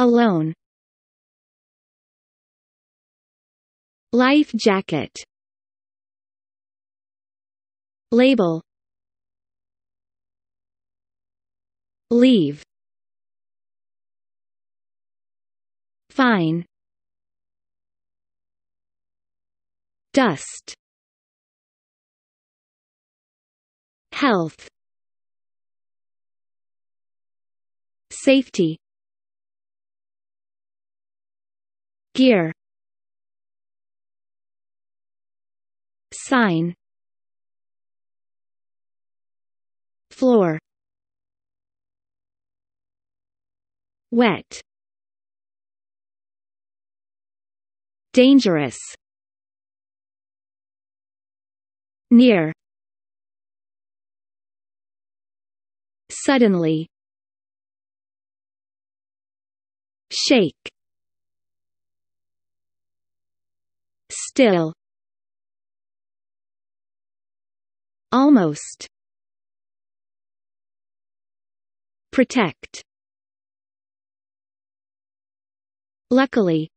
Alone Life jacket Label Leave Fine Dust Health Safety gear sign floor wet dangerous near suddenly shake Still Almost Protect Luckily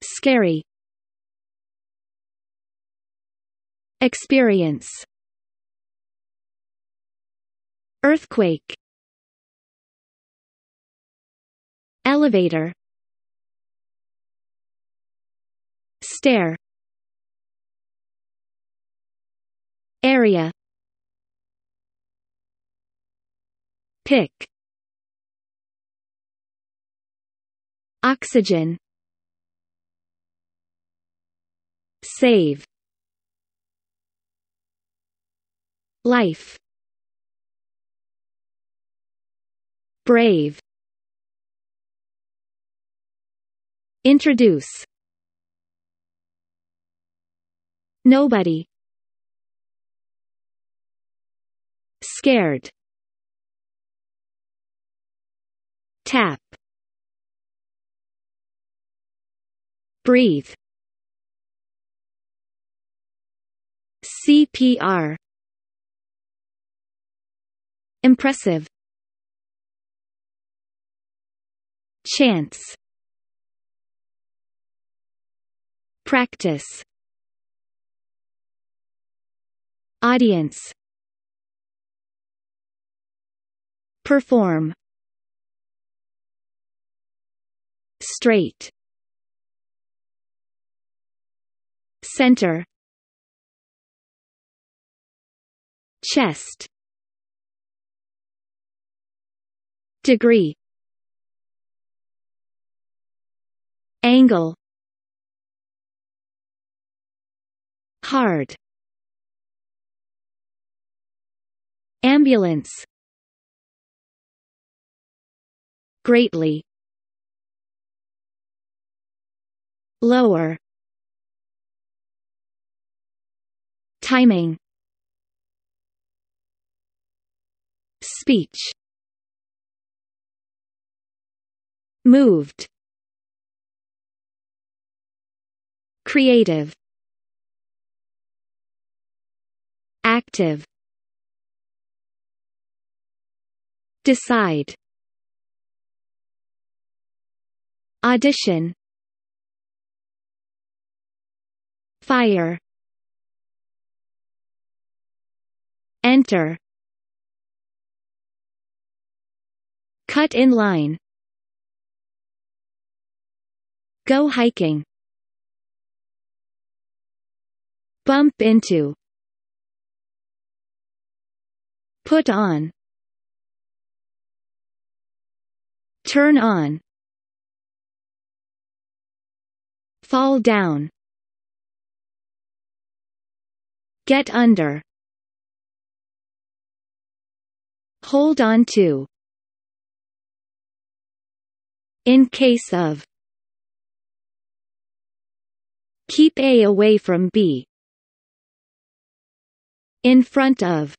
Scary Experience Earthquake Elevator Stare. area pick oxygen save life brave introduce Nobody. Scared. Tap. Breathe. CPR. Impressive. Chance. Practice Audience Perform Straight Center Chest Degree Angle Hard Ambulance Greatly Lower Timing Speech Moved Creative Active Decide Audition Fire Enter Cut in line Go hiking Bump into Put on Turn on Fall down Get under Hold on to In case of Keep A away from B In front of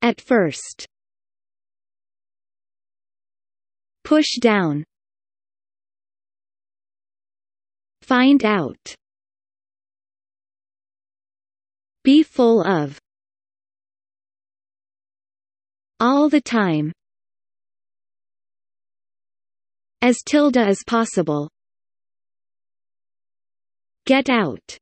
At first Push down Find out Be full of All the time As tilde as possible Get out